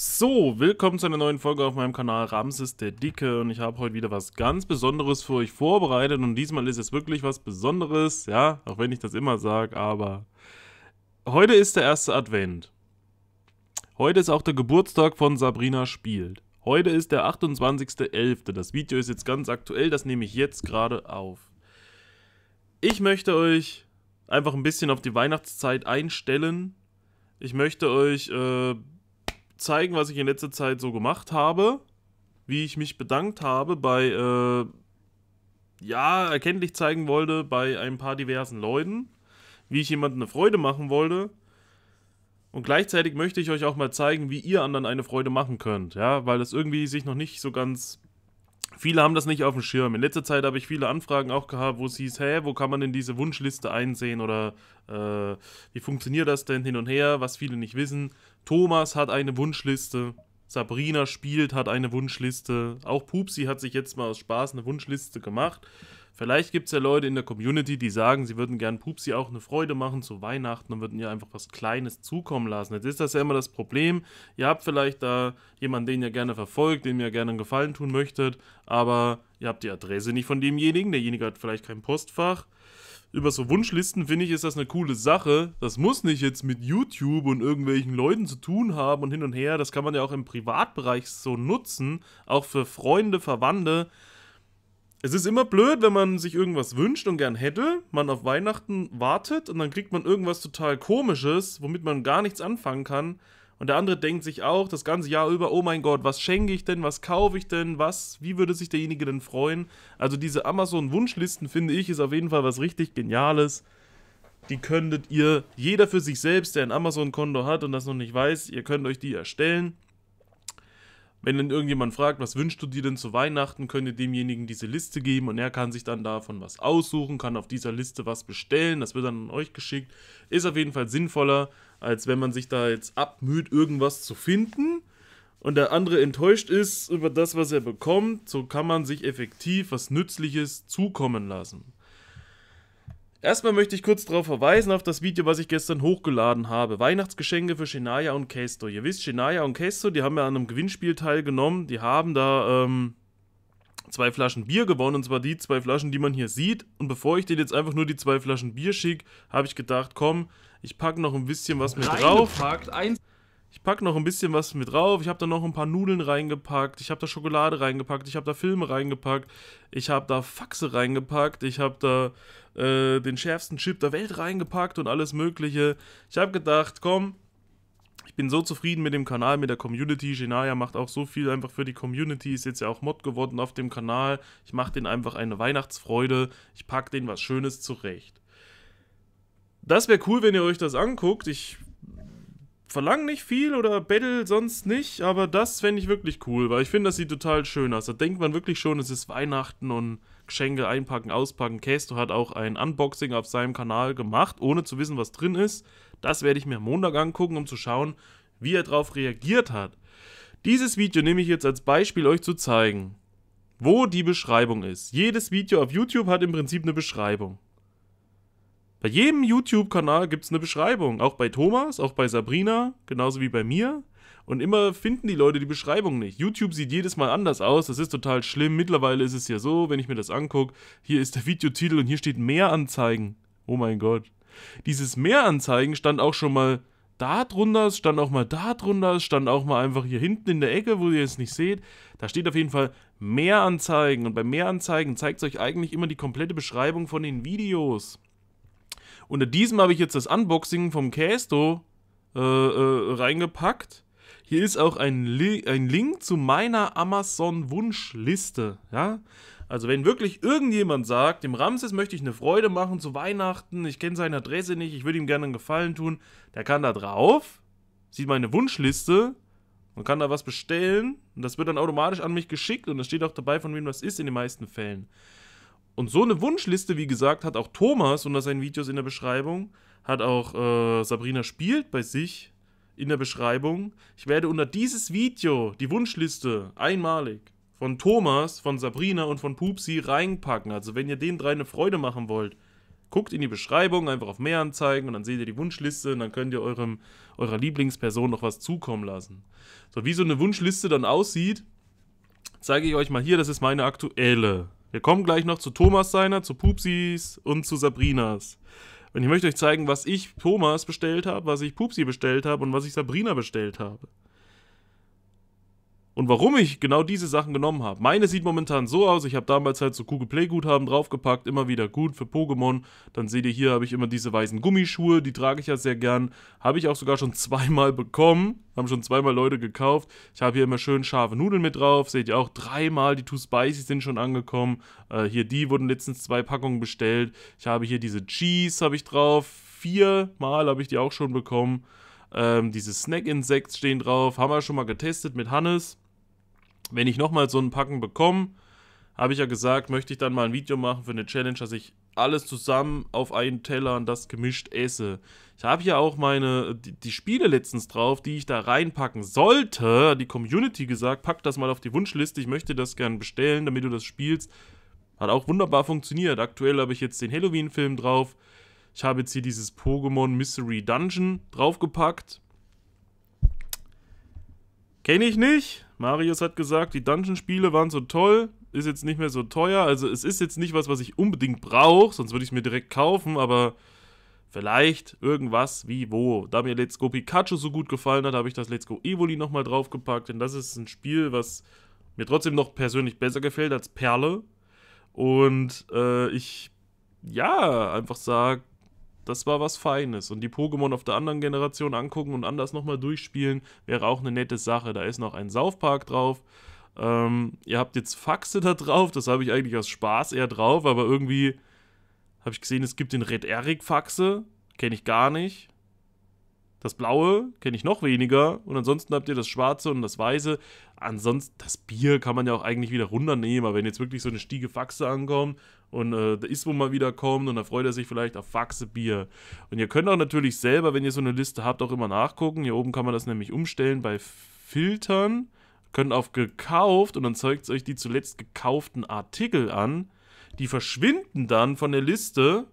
So, willkommen zu einer neuen Folge auf meinem Kanal Ramses der Dicke und ich habe heute wieder was ganz Besonderes für euch vorbereitet und diesmal ist es wirklich was Besonderes, ja, auch wenn ich das immer sage, aber heute ist der erste Advent. Heute ist auch der Geburtstag von Sabrina Spielt. Heute ist der 28.11. Das Video ist jetzt ganz aktuell, das nehme ich jetzt gerade auf. Ich möchte euch einfach ein bisschen auf die Weihnachtszeit einstellen. Ich möchte euch... Äh, zeigen, was ich in letzter Zeit so gemacht habe, wie ich mich bedankt habe bei, äh, ja, erkenntlich zeigen wollte bei ein paar diversen Leuten, wie ich jemandem eine Freude machen wollte. Und gleichzeitig möchte ich euch auch mal zeigen, wie ihr anderen eine Freude machen könnt, ja, weil das irgendwie sich noch nicht so ganz Viele haben das nicht auf dem Schirm. In letzter Zeit habe ich viele Anfragen auch gehabt, wo es hieß, hey, wo kann man denn diese Wunschliste einsehen oder äh, wie funktioniert das denn hin und her, was viele nicht wissen. Thomas hat eine Wunschliste. Sabrina spielt, hat eine Wunschliste. Auch Pupsi hat sich jetzt mal aus Spaß eine Wunschliste gemacht. Vielleicht gibt es ja Leute in der Community, die sagen, sie würden gern Pupsi auch eine Freude machen zu Weihnachten und würden ihr einfach was Kleines zukommen lassen. Jetzt ist das ja immer das Problem. Ihr habt vielleicht da jemanden, den ihr gerne verfolgt, dem ihr gerne einen Gefallen tun möchtet, aber ihr habt die Adresse nicht von demjenigen. Derjenige hat vielleicht kein Postfach über so Wunschlisten finde ich, ist das eine coole Sache. Das muss nicht jetzt mit YouTube und irgendwelchen Leuten zu tun haben und hin und her. Das kann man ja auch im Privatbereich so nutzen, auch für Freunde, Verwandte. Es ist immer blöd, wenn man sich irgendwas wünscht und gern hätte, man auf Weihnachten wartet und dann kriegt man irgendwas total komisches, womit man gar nichts anfangen kann. Und der andere denkt sich auch das ganze Jahr über, oh mein Gott, was schenke ich denn, was kaufe ich denn, was, wie würde sich derjenige denn freuen? Also diese Amazon-Wunschlisten, finde ich, ist auf jeden Fall was richtig Geniales. Die könntet ihr, jeder für sich selbst, der ein Amazon-Konto hat und das noch nicht weiß, ihr könnt euch die erstellen. Wenn dann irgendjemand fragt, was wünschst du dir denn zu Weihnachten, könnt ihr demjenigen diese Liste geben und er kann sich dann davon was aussuchen, kann auf dieser Liste was bestellen, das wird dann an euch geschickt. Ist auf jeden Fall sinnvoller, als wenn man sich da jetzt abmüht, irgendwas zu finden und der andere enttäuscht ist über das, was er bekommt. So kann man sich effektiv was Nützliches zukommen lassen. Erstmal möchte ich kurz darauf verweisen, auf das Video, was ich gestern hochgeladen habe. Weihnachtsgeschenke für Shania und Kesto. Ihr wisst, Shania und Kesto, die haben ja an einem Gewinnspiel teilgenommen. Die haben da ähm, zwei Flaschen Bier gewonnen, und zwar die zwei Flaschen, die man hier sieht. Und bevor ich denen jetzt einfach nur die zwei Flaschen Bier schicke, habe ich gedacht, komm, ich packe noch ein bisschen was mit drauf. Ich packe noch ein bisschen was mit drauf. Ich habe da noch ein paar Nudeln reingepackt. Ich habe da Schokolade reingepackt. Ich habe da Filme reingepackt. Ich habe da Faxe reingepackt. Ich habe da äh, den schärfsten Chip der Welt reingepackt und alles Mögliche. Ich habe gedacht, komm, ich bin so zufrieden mit dem Kanal, mit der Community. Genaya macht auch so viel einfach für die Community. Ist jetzt ja auch Mod geworden auf dem Kanal. Ich mache den einfach eine Weihnachtsfreude. Ich packe den was Schönes zurecht das wäre cool, wenn ihr euch das anguckt. Ich verlange nicht viel oder battle sonst nicht, aber das fände ich wirklich cool, weil ich finde, das sieht total schön aus. Da denkt man wirklich schon, es ist Weihnachten und Geschenke einpacken, auspacken. Kesto hat auch ein Unboxing auf seinem Kanal gemacht, ohne zu wissen, was drin ist. Das werde ich mir am Montag angucken, um zu schauen, wie er darauf reagiert hat. Dieses Video nehme ich jetzt als Beispiel, euch zu zeigen, wo die Beschreibung ist. Jedes Video auf YouTube hat im Prinzip eine Beschreibung. Bei jedem YouTube-Kanal gibt es eine Beschreibung. Auch bei Thomas, auch bei Sabrina, genauso wie bei mir. Und immer finden die Leute die Beschreibung nicht. YouTube sieht jedes Mal anders aus. Das ist total schlimm. Mittlerweile ist es ja so, wenn ich mir das angucke, hier ist der Videotitel und hier steht Mehranzeigen. Oh mein Gott. Dieses Mehranzeigen stand auch schon mal da drunter, es stand auch mal da drunter, es stand auch mal einfach hier hinten in der Ecke, wo ihr es nicht seht. Da steht auf jeden Fall Mehranzeigen. Und bei Mehranzeigen zeigt es euch eigentlich immer die komplette Beschreibung von den Videos. Unter diesem habe ich jetzt das Unboxing vom Casto äh, äh, reingepackt. Hier ist auch ein, Li ein Link zu meiner Amazon-Wunschliste. Ja? Also wenn wirklich irgendjemand sagt, dem Ramses möchte ich eine Freude machen zu Weihnachten, ich kenne seine Adresse nicht, ich würde ihm gerne einen Gefallen tun, der kann da drauf, sieht meine Wunschliste und kann da was bestellen. Und das wird dann automatisch an mich geschickt und es steht auch dabei, von wem das ist in den meisten Fällen. Und so eine Wunschliste, wie gesagt, hat auch Thomas unter seinen Videos in der Beschreibung, hat auch äh, Sabrina spielt bei sich in der Beschreibung. Ich werde unter dieses Video die Wunschliste einmalig von Thomas, von Sabrina und von Pupsi reinpacken. Also wenn ihr den drei eine Freude machen wollt, guckt in die Beschreibung, einfach auf mehr anzeigen und dann seht ihr die Wunschliste und dann könnt ihr eurem, eurer Lieblingsperson noch was zukommen lassen. So, wie so eine Wunschliste dann aussieht, zeige ich euch mal hier. Das ist meine aktuelle wir kommen gleich noch zu Thomas seiner, zu Pupsis und zu Sabrinas. Und ich möchte euch zeigen, was ich Thomas bestellt habe, was ich Pupsi bestellt habe und was ich Sabrina bestellt habe und warum ich genau diese Sachen genommen habe. Meine sieht momentan so aus, ich habe damals halt so Google Play Guthaben draufgepackt, immer wieder gut für Pokémon. Dann seht ihr hier, habe ich immer diese weißen Gummischuhe, die trage ich ja sehr gern. Habe ich auch sogar schon zweimal bekommen, haben schon zweimal Leute gekauft. Ich habe hier immer schön scharfe Nudeln mit drauf, seht ihr auch dreimal, die Too Spicy sind schon angekommen. Äh, hier die wurden letztens zwei Packungen bestellt. Ich habe hier diese Cheese, habe ich drauf, viermal habe ich die auch schon bekommen. Ähm, diese Snack-Insects stehen drauf, haben wir schon mal getestet mit Hannes wenn ich nochmal so ein Packen bekomme, habe ich ja gesagt, möchte ich dann mal ein Video machen für eine Challenge, dass ich alles zusammen auf einen Teller und das gemischt esse. Ich habe ja auch meine, die, die, Spiele letztens drauf, die ich da reinpacken sollte. Die Community gesagt, pack das mal auf die Wunschliste, ich möchte das gern bestellen, damit du das spielst. Hat auch wunderbar funktioniert. Aktuell habe ich jetzt den Halloween-Film drauf. Ich habe jetzt hier dieses Pokémon Mystery Dungeon draufgepackt. Kenne ich nicht. Marius hat gesagt, die Dungeon-Spiele waren so toll, ist jetzt nicht mehr so teuer. Also es ist jetzt nicht was, was ich unbedingt brauche, sonst würde ich es mir direkt kaufen, aber vielleicht irgendwas wie wo. Da mir Let's Go Pikachu so gut gefallen hat, habe ich das Let's Go Evoli nochmal draufgepackt, denn das ist ein Spiel, was mir trotzdem noch persönlich besser gefällt als Perle. Und äh, ich, ja, einfach sage, das war was Feines. Und die Pokémon auf der anderen Generation angucken und anders nochmal durchspielen, wäre auch eine nette Sache. Da ist noch ein Saufpark drauf. Ähm, ihr habt jetzt Faxe da drauf, das habe ich eigentlich aus Spaß eher drauf, aber irgendwie habe ich gesehen, es gibt den Red Eric Faxe, kenne ich gar nicht. Das Blaue kenne ich noch weniger und ansonsten habt ihr das Schwarze und das Weiße. Ansonsten, das Bier kann man ja auch eigentlich wieder runternehmen, aber wenn jetzt wirklich so eine Stiege Faxe ankommt und äh, der Ismo mal wieder kommt und da freut er sich vielleicht auf Faxe Bier. Und ihr könnt auch natürlich selber, wenn ihr so eine Liste habt, auch immer nachgucken. Hier oben kann man das nämlich umstellen bei Filtern, könnt auf gekauft und dann zeigt es euch die zuletzt gekauften Artikel an. Die verschwinden dann von der Liste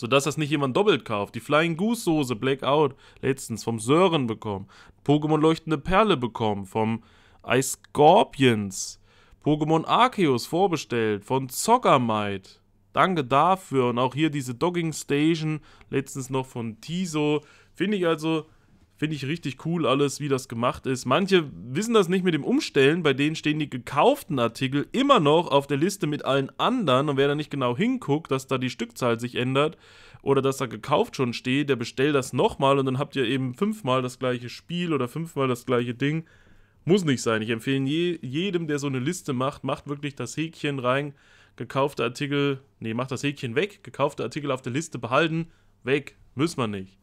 sodass das nicht jemand doppelt kauft. Die Flying Goose Soße Blackout letztens vom Sören bekommen. Pokémon Leuchtende Perle bekommen vom Ice Scorpions. Pokémon Arceus vorbestellt von Zockermite. Danke dafür. Und auch hier diese Dogging Station letztens noch von Tiso. Finde ich also Finde ich richtig cool alles, wie das gemacht ist. Manche wissen das nicht mit dem Umstellen, bei denen stehen die gekauften Artikel immer noch auf der Liste mit allen anderen und wer da nicht genau hinguckt, dass da die Stückzahl sich ändert oder dass da gekauft schon steht, der bestellt das nochmal und dann habt ihr eben fünfmal das gleiche Spiel oder fünfmal das gleiche Ding. Muss nicht sein. Ich empfehle je, jedem, der so eine Liste macht, macht wirklich das Häkchen rein, gekaufte Artikel, nee, macht das Häkchen weg, gekaufte Artikel auf der Liste behalten, weg, muss man nicht.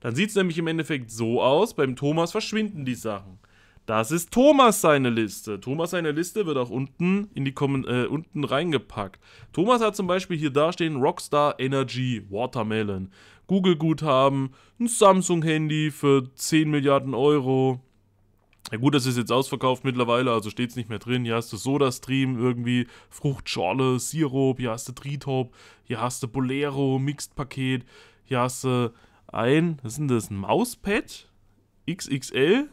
Dann sieht es nämlich im Endeffekt so aus, beim Thomas verschwinden die Sachen. Das ist Thomas seine Liste. Thomas seine Liste wird auch unten in die Kom äh, unten reingepackt. Thomas hat zum Beispiel hier dastehen Rockstar Energy Watermelon, Google Guthaben, ein Samsung Handy für 10 Milliarden Euro. Ja gut, das ist jetzt ausverkauft mittlerweile, also steht es nicht mehr drin. Hier hast du Soda Stream irgendwie, Fruchtschorle, Sirup, hier hast du Tritop, hier hast du Bolero, Mixed Paket, hier hast du ein, was ist denn das, ein Mauspad? XXL?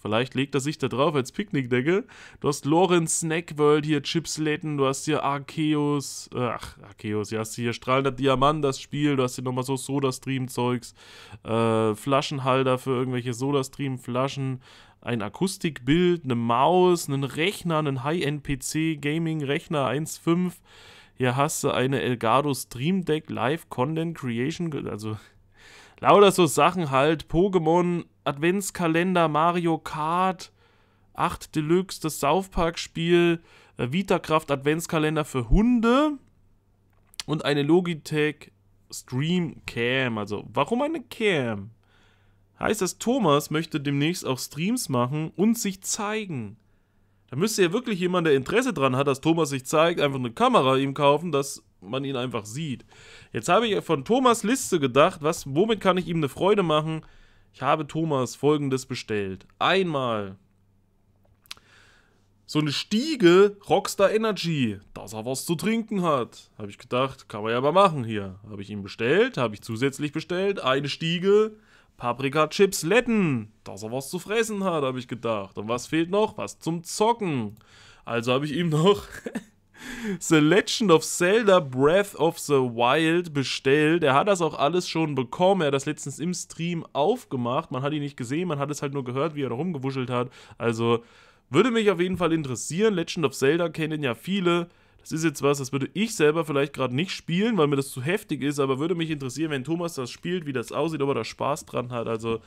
Vielleicht legt er sich da drauf als Picknickdecke. Du hast Lorenz Snack World hier, Chipsletten, du hast hier Arceus, äh, ach, Arceus, ja, hast hier strahlender Diamant, das Spiel, du hast hier nochmal so sodastream zeugs äh, Flaschenhalter für irgendwelche sodastream flaschen ein Akustikbild, eine Maus, einen Rechner, einen High-End-PC, Gaming-Rechner 1.5. Hier hast du eine Elgado Stream Deck Live Content Creation, also Lauter so Sachen halt. Pokémon, Adventskalender, Mario Kart, 8 Deluxe, das South Park-Spiel, äh, Vitakraft Adventskalender für Hunde und eine Logitech Stream Cam. Also, warum eine Cam? Heißt das, Thomas möchte demnächst auch Streams machen und sich zeigen. Da müsste ja wirklich jemand, der Interesse dran hat, dass Thomas sich zeigt, einfach eine Kamera ihm kaufen, dass man ihn einfach sieht. Jetzt habe ich von Thomas Liste gedacht, was, womit kann ich ihm eine Freude machen? Ich habe Thomas folgendes bestellt. Einmal so eine Stiege Rockstar Energy, dass er was zu trinken hat. Habe ich gedacht, kann man ja mal machen hier. Habe ich ihm bestellt, habe ich zusätzlich bestellt, eine Stiege Paprika Chips Letten, dass er was zu fressen hat, habe ich gedacht. Und was fehlt noch? Was zum Zocken. Also habe ich ihm noch The Legend of Zelda Breath of the Wild bestellt. Er hat das auch alles schon bekommen. Er hat das letztens im Stream aufgemacht. Man hat ihn nicht gesehen, man hat es halt nur gehört, wie er da rumgewuschelt hat. Also würde mich auf jeden Fall interessieren. Legend of Zelda kennen ja viele. Das ist jetzt was, das würde ich selber vielleicht gerade nicht spielen, weil mir das zu heftig ist, aber würde mich interessieren, wenn Thomas das spielt, wie das aussieht, ob er da Spaß dran hat. Also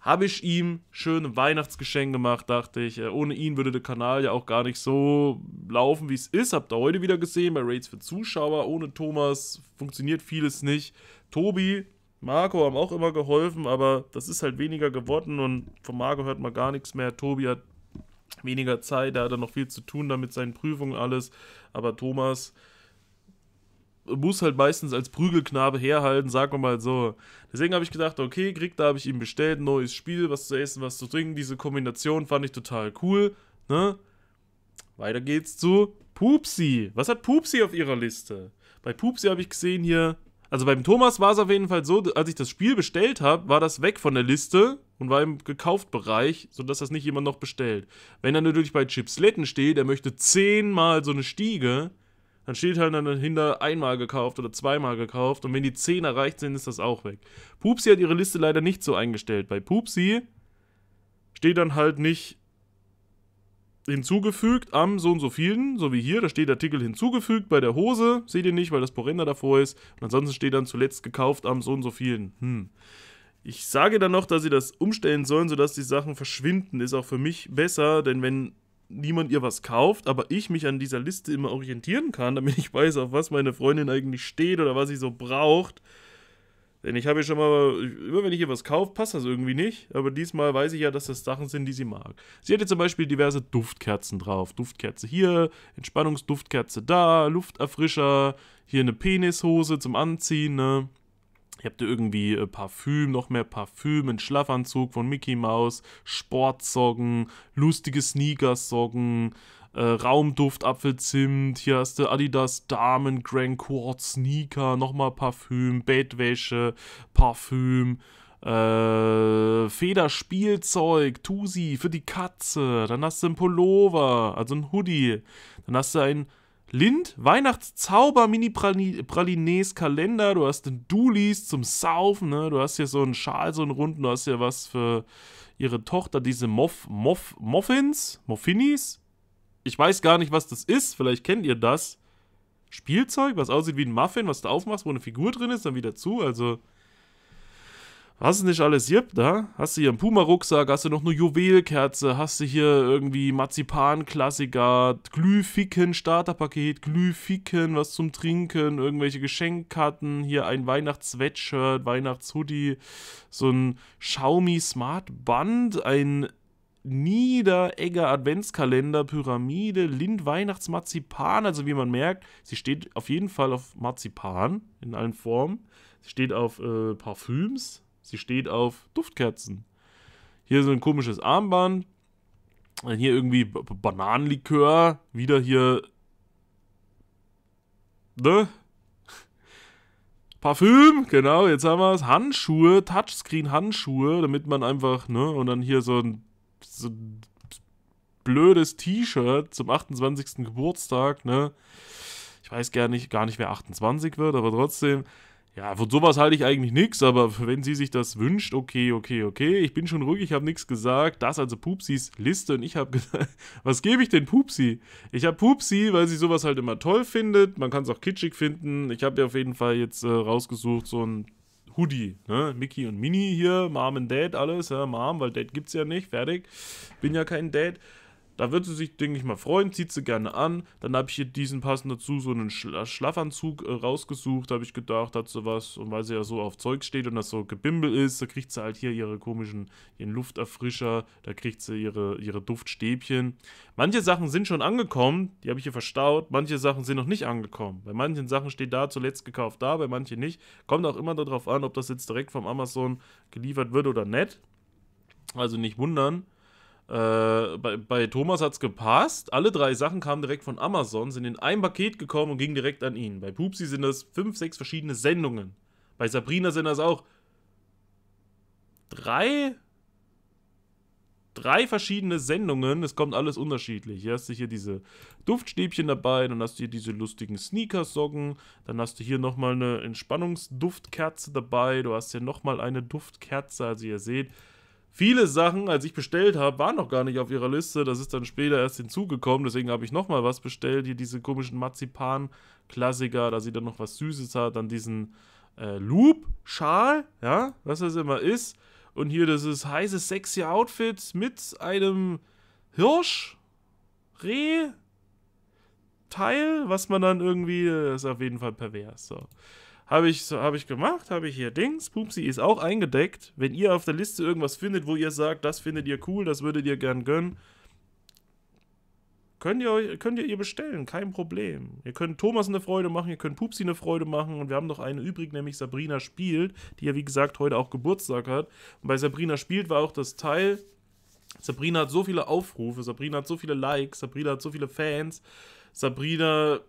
habe ich ihm schöne Weihnachtsgeschenke gemacht, dachte ich. Äh, ohne ihn würde der Kanal ja auch gar nicht so laufen, wie es ist. Habt ihr heute wieder gesehen bei Raids für Zuschauer. Ohne Thomas funktioniert vieles nicht. Tobi, Marco haben auch immer geholfen, aber das ist halt weniger geworden und von Marco hört man gar nichts mehr. Tobi hat weniger Zeit, da hat er noch viel zu tun damit seinen Prüfungen alles. Aber Thomas, muss halt meistens als Prügelknabe herhalten, sagen wir mal so. Deswegen habe ich gedacht, okay, kriegt da habe ich ihm bestellt, neues Spiel, was zu essen, was zu trinken. Diese Kombination fand ich total cool, ne? Weiter geht's zu Pupsi. Was hat Pupsi auf ihrer Liste? Bei Pupsi habe ich gesehen hier, also beim Thomas war es auf jeden Fall so, als ich das Spiel bestellt habe, war das weg von der Liste und war im Gekauft-Bereich, sodass das nicht jemand noch bestellt. Wenn er natürlich bei Chipsletten steht, er möchte zehnmal so eine Stiege, dann steht halt dann hinter einmal gekauft oder zweimal gekauft und wenn die 10 erreicht sind, ist das auch weg. Pupsi hat ihre Liste leider nicht so eingestellt. Bei Pupsi steht dann halt nicht hinzugefügt am so und so vielen, so wie hier, da steht Artikel hinzugefügt bei der Hose, seht ihr nicht, weil das Porenda davor ist. Und ansonsten steht dann zuletzt gekauft am so und so vielen. Hm. Ich sage dann noch, dass sie das umstellen sollen, sodass die Sachen verschwinden, ist auch für mich besser, denn wenn niemand ihr was kauft, aber ich mich an dieser Liste immer orientieren kann, damit ich weiß, auf was meine Freundin eigentlich steht oder was sie so braucht. Denn ich habe ja schon mal, immer wenn ich ihr was kaufe, passt das irgendwie nicht. Aber diesmal weiß ich ja, dass das Sachen sind, die sie mag. Sie hatte zum Beispiel diverse Duftkerzen drauf. Duftkerze hier, Entspannungsduftkerze da, Lufterfrischer, hier eine Penishose zum Anziehen, ne? Ich habe irgendwie äh, Parfüm, noch mehr Parfüm, einen Schlafanzug von Mickey Mouse, Sportsocken, lustige Sneakersocken, äh, Raumduft, Apfelzimt, hier hast du Adidas Damen, Grand Quartz Sneaker, nochmal Parfüm, Bettwäsche, Parfüm, äh, Federspielzeug, Tusi für die Katze, dann hast du einen Pullover, also ein Hoodie, dann hast du ein Lind, Weihnachtszauber, Mini-Pralines, Kalender, du hast den Dulis zum Saufen, ne? du hast hier so einen Schal, so einen runden, du hast hier was für ihre Tochter, diese Moff, Moff, Moffins, Moffinis. Ich weiß gar nicht, was das ist, vielleicht kennt ihr das. Spielzeug, was aussieht wie ein Muffin, was du aufmachst, wo eine Figur drin ist, dann wieder zu, also Hast du nicht alles hier, da? Hast du hier einen Puma-Rucksack, hast du noch eine Juwelkerze, hast du hier irgendwie Marzipan-Klassiker, Glühficken, Starterpaket, Glühficken, was zum Trinken, irgendwelche Geschenkkarten, hier ein Weihnachts-Sweatshirt, Weihnachts-Hoodie, so ein Xiaomi Smart Band, ein Niederegger Adventskalender, Pyramide, Lind weihnachts marzipan also wie man merkt, sie steht auf jeden Fall auf Marzipan in allen Formen. Sie steht auf äh, Parfüms, Sie steht auf Duftkerzen. Hier so ein komisches Armband. Und hier irgendwie B Bananenlikör. Wieder hier. Ne? Parfüm, genau, jetzt haben wir es. Handschuhe, Touchscreen-Handschuhe, damit man einfach, ne? Und dann hier so ein, so ein blödes T-Shirt zum 28. Geburtstag, ne? Ich weiß gar nicht, gar nicht, wer 28 wird, aber trotzdem. Ja, von sowas halte ich eigentlich nichts, aber wenn sie sich das wünscht, okay, okay, okay. Ich bin schon ruhig, ich habe nichts gesagt. Das also Pupsis Liste und ich habe gesagt, was gebe ich denn Pupsi? Ich habe Pupsi, weil sie sowas halt immer toll findet. Man kann es auch kitschig finden. Ich habe ja auf jeden Fall jetzt äh, rausgesucht so ein Hoodie, ne? Mickey und Minnie hier, Mom und Dad alles, ja, Mom, weil Dad gibt es ja nicht, fertig. Bin ja kein Dad. Da wird sie sich, denke ich mal, freuen, zieht sie gerne an. Dann habe ich hier diesen passend dazu so einen Schlafanzug äh, rausgesucht, habe ich gedacht, hat sie was. Und weil sie ja so auf Zeug steht und das so gebimbel ist, da kriegt sie halt hier ihre komischen, ihren Lufterfrischer, da kriegt sie ihre, ihre Duftstäbchen. Manche Sachen sind schon angekommen, die habe ich hier verstaut. Manche Sachen sind noch nicht angekommen. Bei manchen Sachen steht da zuletzt gekauft da, bei manchen nicht. Kommt auch immer darauf an, ob das jetzt direkt vom Amazon geliefert wird oder nicht. Also nicht wundern. Äh, bei, bei, Thomas hat es gepasst. Alle drei Sachen kamen direkt von Amazon, sind in ein Paket gekommen und gingen direkt an ihn. Bei Pupsi sind das fünf, sechs verschiedene Sendungen. Bei Sabrina sind das auch drei, drei verschiedene Sendungen. Es kommt alles unterschiedlich. Hier hast du hier diese Duftstäbchen dabei, dann hast du hier diese lustigen Sneakersocken, dann hast du hier nochmal eine Entspannungsduftkerze dabei, du hast hier nochmal eine Duftkerze. Also ihr seht, viele Sachen, als ich bestellt habe, waren noch gar nicht auf ihrer Liste. Das ist dann später erst hinzugekommen. Deswegen habe ich nochmal was bestellt. Hier diese komischen Marzipan-Klassiker, da sie dann noch was Süßes hat. Dann diesen äh, Loop-Schal, ja, was das immer ist. Und hier dieses heiße, sexy Outfit mit einem Hirsch, Reh, Teil, was man dann irgendwie, äh, ist auf jeden Fall pervers. So. Habe ich, hab ich gemacht, habe ich hier Dings. Pupsi ist auch eingedeckt. Wenn ihr auf der Liste irgendwas findet, wo ihr sagt, das findet ihr cool, das würdet ihr gern gönnen, könnt ihr, euch, könnt ihr ihr bestellen, kein Problem. Ihr könnt Thomas eine Freude machen, ihr könnt Pupsi eine Freude machen und wir haben noch eine übrig, nämlich Sabrina Spielt, die ja wie gesagt heute auch Geburtstag hat. Und bei Sabrina Spielt war auch das Teil, Sabrina hat so viele Aufrufe, Sabrina hat so viele Likes, Sabrina hat so viele Fans, Sabrina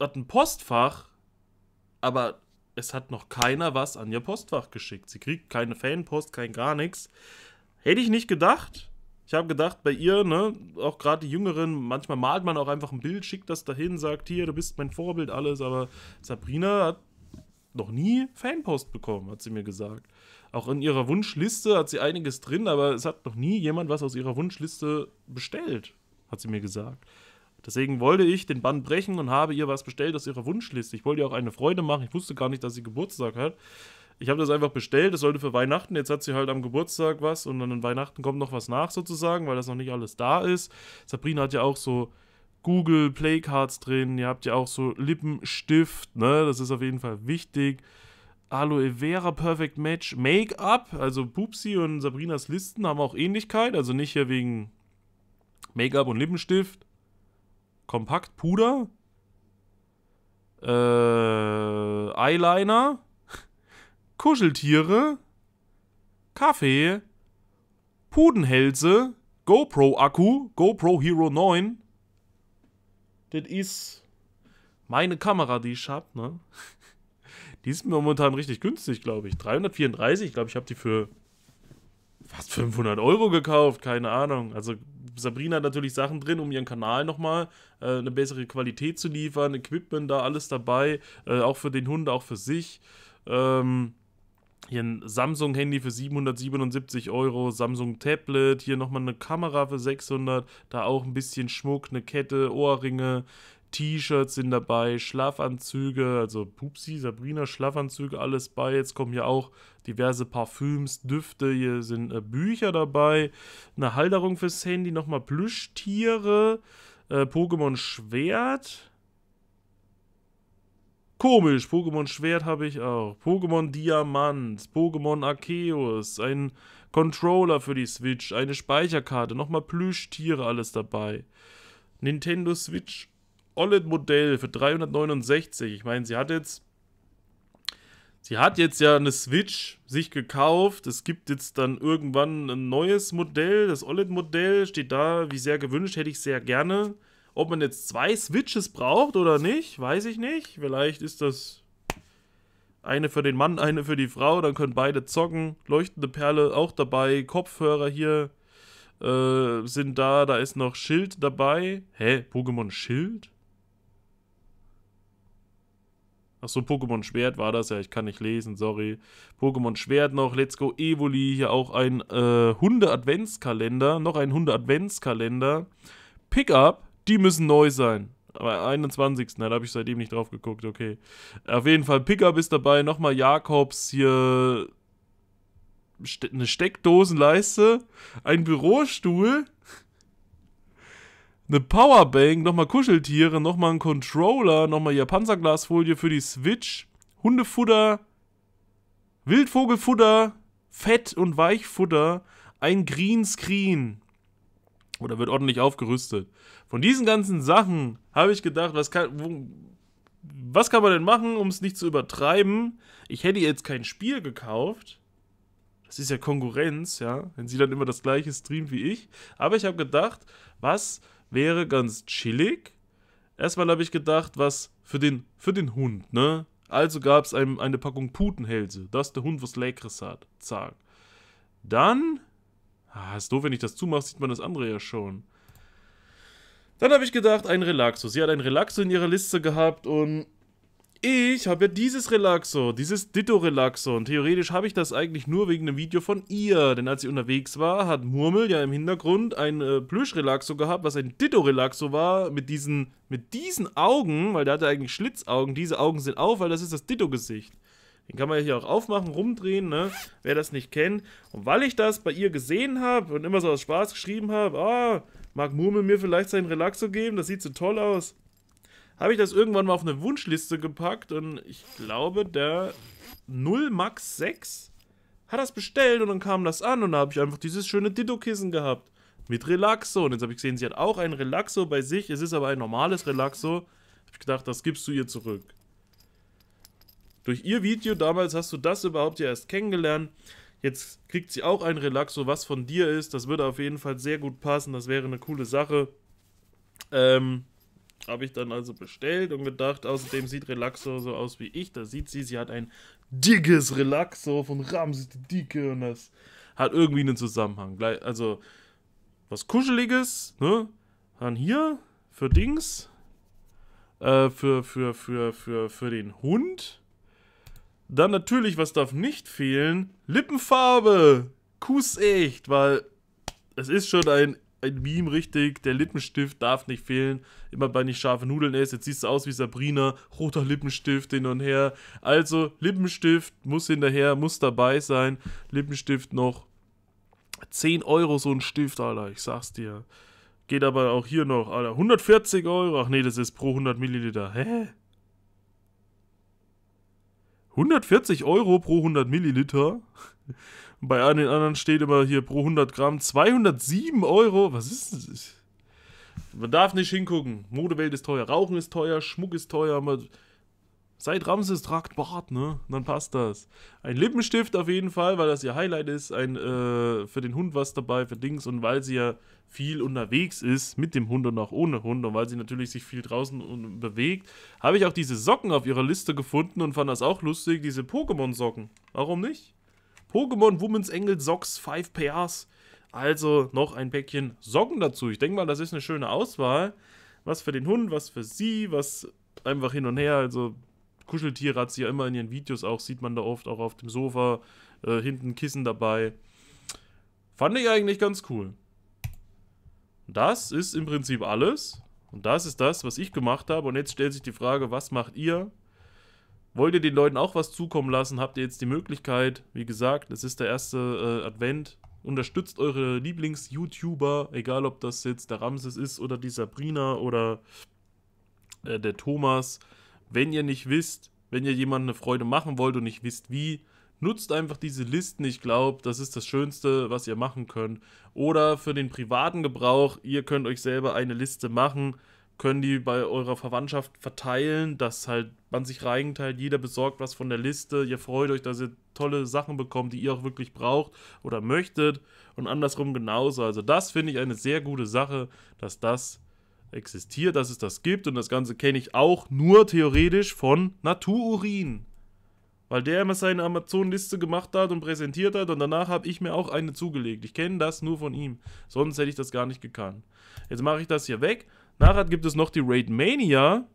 hat ein Postfach, aber es hat noch keiner was an ihr Postfach geschickt. Sie kriegt keine Fanpost, kein gar nichts. Hätte ich nicht gedacht. Ich habe gedacht, bei ihr, ne, auch gerade die Jüngeren, manchmal malt man auch einfach ein Bild, schickt das dahin, sagt hier, du bist mein Vorbild, alles, aber Sabrina hat noch nie Fanpost bekommen, hat sie mir gesagt. Auch in ihrer Wunschliste hat sie einiges drin, aber es hat noch nie jemand was aus ihrer Wunschliste bestellt, hat sie mir gesagt. Deswegen wollte ich den Bann brechen und habe ihr was bestellt aus ihrer Wunschliste. Ich wollte ihr auch eine Freude machen. Ich wusste gar nicht, dass sie Geburtstag hat. Ich habe das einfach bestellt. Das sollte für Weihnachten. Jetzt hat sie halt am Geburtstag was und dann an Weihnachten kommt noch was nach sozusagen, weil das noch nicht alles da ist. Sabrina hat ja auch so Google Playcards drin. Ihr habt ja auch so Lippenstift. Ne? Das ist auf jeden Fall wichtig. Aloe Vera Perfect Match. Make-up. Also Pupsi und Sabrinas Listen haben auch Ähnlichkeit. Also nicht hier wegen Make-up und Lippenstift Kompakt Puder, äh, Eyeliner, Kuscheltiere, Kaffee, Pudenhälse, GoPro-Akku, GoPro Hero 9. Das ist meine Kamera, die ich habe, ne? Die ist momentan richtig günstig, glaube ich. 334, ich glaube, ich habe die für fast 500 Euro gekauft, keine Ahnung. Also Sabrina hat natürlich Sachen drin, um ihren Kanal nochmal äh, eine bessere Qualität zu liefern, Equipment da, alles dabei, äh, auch für den Hund, auch für sich. Ähm, hier ein Samsung-Handy für 777 Euro, Samsung-Tablet, hier nochmal eine Kamera für 600, da auch ein bisschen Schmuck, eine Kette, Ohrringe, T-Shirts sind dabei, Schlafanzüge, also Pupsi, Sabrina, Schlafanzüge, alles bei. Jetzt kommen hier auch diverse Parfüms, Düfte, hier sind äh, Bücher dabei, eine Halterung fürs Handy, nochmal Plüschtiere, äh, Pokémon Schwert. Komisch, Pokémon Schwert habe ich auch. Pokémon Diamant, Pokémon Arceus, ein Controller für die Switch, eine Speicherkarte, nochmal Plüschtiere, alles dabei. Nintendo Switch OLED-Modell für 369. Ich meine, sie hat jetzt. Sie hat jetzt ja eine Switch sich gekauft. Es gibt jetzt dann irgendwann ein neues Modell. Das OLED-Modell steht da, wie sehr gewünscht, hätte ich sehr gerne. Ob man jetzt zwei Switches braucht oder nicht, weiß ich nicht. Vielleicht ist das eine für den Mann, eine für die Frau. Dann können beide zocken. Leuchtende Perle auch dabei. Kopfhörer hier äh, sind da. Da ist noch Schild dabei. Hä? Pokémon Schild? Ach so, Pokémon Schwert war das. Ja, ich kann nicht lesen, sorry. Pokémon Schwert noch, Let's Go Evoli. Hier auch ein äh, Hunde-Adventskalender. Noch ein Hunde-Adventskalender. Pickup, die müssen neu sein. Aber 21. Da habe ich seitdem nicht drauf geguckt, okay. Auf jeden Fall, Pickup ist dabei. Nochmal Jakobs hier. Ste eine Steckdosenleiste. Ein Bürostuhl eine Powerbank, nochmal Kuscheltiere, nochmal ein Controller, nochmal hier Panzerglasfolie für die Switch, Hundefutter, Wildvogelfutter, Fett- und Weichfutter, ein Greenscreen. Oder wird ordentlich aufgerüstet. Von diesen ganzen Sachen habe ich gedacht, was kann, wo, was kann man denn machen, um es nicht zu übertreiben? Ich hätte jetzt kein Spiel gekauft. Das ist ja Konkurrenz, ja. Wenn sie dann immer das gleiche streamt wie ich. Aber ich habe gedacht, was wäre ganz chillig. Erstmal habe ich gedacht, was für den, für den Hund, ne? Also gab es eine Packung Putenhälse, dass der Hund was Leckeres hat. Zack. Dann. Ah, ist doof, wenn ich das zumache, sieht man das andere ja schon. Dann habe ich gedacht, ein Relaxo. Sie hat ein Relaxo in ihrer Liste gehabt und ich habe ja dieses Relaxo, dieses Ditto-Relaxo und theoretisch habe ich das eigentlich nur wegen einem Video von ihr, denn als sie unterwegs war, hat Murmel ja im Hintergrund ein äh, Plüsch-Relaxo gehabt, was ein Ditto-Relaxo war, mit diesen, mit diesen Augen, weil der hatte eigentlich Schlitzaugen, diese Augen sind auf, weil das ist das Ditto-Gesicht. Den kann man ja hier auch aufmachen, rumdrehen, ne? Wer das nicht kennt. Und weil ich das bei ihr gesehen habe und immer so aus Spaß geschrieben habe, ah, mag Murmel mir vielleicht seinen Relaxo geben, das sieht so toll aus habe ich das irgendwann mal auf eine Wunschliste gepackt und ich glaube, der 0 Max 6 hat das bestellt und dann kam das an und da habe ich einfach dieses schöne Ditto-Kissen gehabt. Mit Relaxo. Und jetzt habe ich gesehen, sie hat auch ein Relaxo bei sich. Es ist aber ein normales Relaxo. Habe ich gedacht, das gibst du ihr zurück. Durch ihr Video damals hast du das überhaupt ja erst kennengelernt. Jetzt kriegt sie auch ein Relaxo, was von dir ist. Das würde auf jeden Fall sehr gut passen. Das wäre eine coole Sache. Ähm, habe ich dann also bestellt und gedacht, außerdem sieht Relaxo so aus wie ich. Da sieht sie, sie hat ein dickes Relaxo von Ramses die Dicke und das hat irgendwie einen Zusammenhang. Also was Kuscheliges, ne? Dann hier für Dings, äh, für, für, für, für, für den Hund. Dann natürlich, was darf nicht fehlen? Lippenfarbe! Kuss echt, weil es ist schon ein ein Meme richtig, der Lippenstift darf nicht fehlen. Immer bei nicht scharfen Nudeln ist, jetzt siehst du aus wie Sabrina, roter Lippenstift hin und her. Also Lippenstift muss hinterher, muss dabei sein. Lippenstift noch 10 Euro so ein Stift, Alter, ich sag's dir. Geht aber auch hier noch, Alter, 140 Euro. Ach nee, das ist pro 100 Milliliter. Hä? 140 Euro pro 100 Milliliter? Bei allen anderen steht immer hier pro 100 Gramm 207 Euro. Was ist das? Man darf nicht hingucken. Modewelt ist teuer, Rauchen ist teuer, Schmuck ist teuer. Man Seit Ramses tragt Bart, ne? Dann passt das. Ein Lippenstift auf jeden Fall, weil das ihr Highlight ist. Ein äh, für den Hund was dabei, für Dings und weil sie ja viel unterwegs ist mit dem Hund und auch ohne Hund und weil sie natürlich sich viel draußen bewegt, habe ich auch diese Socken auf ihrer Liste gefunden und fand das auch lustig, diese Pokémon Socken. Warum nicht? Pokémon Woman's Engel Socks 5 PRs. Also noch ein Päckchen Socken dazu. Ich denke mal, das ist eine schöne Auswahl. Was für den Hund, was für sie, was einfach hin und her. Also Kuscheltiere hat sie ja immer in ihren Videos auch, sieht man da oft auch auf dem Sofa. Äh, hinten Kissen dabei. Fand ich eigentlich ganz cool. Das ist im Prinzip alles. Und das ist das, was ich gemacht habe. Und jetzt stellt sich die Frage, was macht ihr? Wollt ihr den Leuten auch was zukommen lassen, habt ihr jetzt die Möglichkeit. Wie gesagt, es ist der erste äh, Advent. Unterstützt eure Lieblings-YouTuber, egal ob das jetzt der Ramses ist oder die Sabrina oder äh, der Thomas. Wenn ihr nicht wisst, wenn ihr jemandem eine Freude machen wollt und nicht wisst wie, nutzt einfach diese Listen. Ich glaube, das ist das Schönste, was ihr machen könnt. Oder für den privaten Gebrauch, ihr könnt euch selber eine Liste machen können die bei eurer Verwandtschaft verteilen, dass halt man sich reingeteilt, jeder besorgt was von der Liste, ihr freut euch, dass ihr tolle Sachen bekommt, die ihr auch wirklich braucht oder möchtet und andersrum genauso. Also das finde ich eine sehr gute Sache, dass das existiert, dass es das gibt und das Ganze kenne ich auch nur theoretisch von Natururin. Weil der immer seine Amazon-Liste gemacht hat und präsentiert hat und danach habe ich mir auch eine zugelegt. Ich kenne das nur von ihm. Sonst hätte ich das gar nicht gekannt. Jetzt mache ich das hier weg, Nachher gibt es noch die Raid Mania.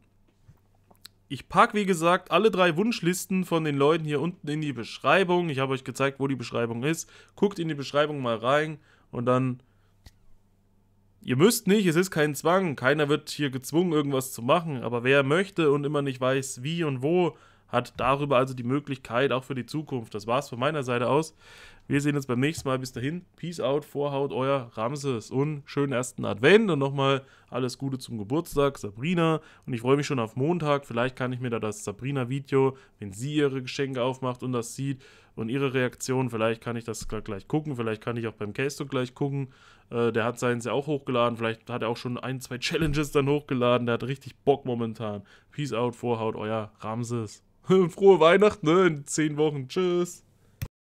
Ich packe, wie gesagt, alle drei Wunschlisten von den Leuten hier unten in die Beschreibung. Ich habe euch gezeigt, wo die Beschreibung ist. Guckt in die Beschreibung mal rein und dann... Ihr müsst nicht, es ist kein Zwang. Keiner wird hier gezwungen, irgendwas zu machen. Aber wer möchte und immer nicht weiß, wie und wo, hat darüber also die Möglichkeit, auch für die Zukunft. Das war es von meiner Seite aus. Wir sehen uns beim nächsten Mal. Bis dahin. Peace out, Vorhaut, euer Ramses und schönen ersten Advent und nochmal alles Gute zum Geburtstag, Sabrina. Und ich freue mich schon auf Montag. Vielleicht kann ich mir da das Sabrina-Video, wenn sie ihre Geschenke aufmacht und das sieht und ihre Reaktion, vielleicht kann ich das gleich gucken. Vielleicht kann ich auch beim Case gleich gucken. Äh, der hat seins ja auch hochgeladen. Vielleicht hat er auch schon ein, zwei Challenges dann hochgeladen. Der hat richtig Bock momentan. Peace out, Vorhaut, euer Ramses. Frohe Weihnachten, ne? In zehn Wochen. Tschüss.